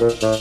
Thank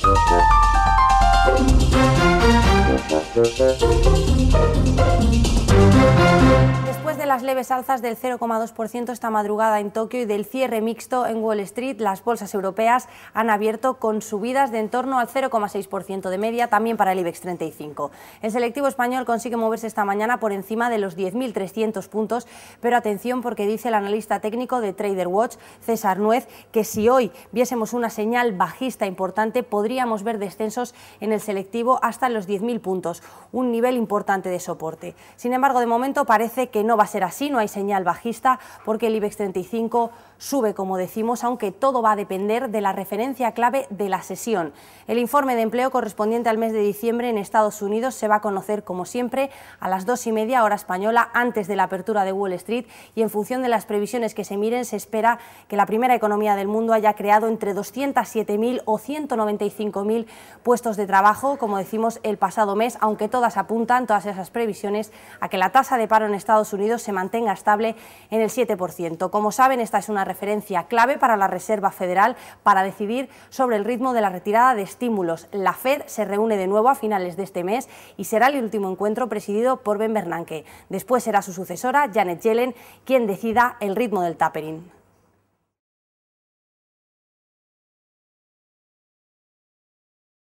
las leves alzas del 0,2% esta madrugada en Tokio y del cierre mixto en Wall Street, las bolsas europeas han abierto con subidas de en torno al 0,6% de media, también para el IBEX 35. El selectivo español consigue moverse esta mañana por encima de los 10.300 puntos, pero atención porque dice el analista técnico de Trader Watch, César Nuez, que si hoy viésemos una señal bajista importante, podríamos ver descensos en el selectivo hasta los 10.000 puntos, un nivel importante de soporte. Sin embargo, de momento parece que no va a ser así, no hay señal bajista porque el IBEX 35 sube, como decimos, aunque todo va a depender de la referencia clave de la sesión. El informe de empleo correspondiente al mes de diciembre en Estados Unidos se va a conocer, como siempre, a las dos y media hora española antes de la apertura de Wall Street y en función de las previsiones que se miren se espera que la primera economía del mundo haya creado entre 207.000 o 195.000 puestos de trabajo, como decimos, el pasado mes, aunque todas apuntan, todas esas previsiones, a que la tasa de paro en Estados Unidos se mantenga estable en el 7%. Como saben, esta es una referencia clave para la Reserva Federal para decidir sobre el ritmo de la retirada de estímulos. La Fed se reúne de nuevo a finales de este mes y será el último encuentro presidido por Ben Bernanke. Después será su sucesora, Janet Yellen, quien decida el ritmo del tapering.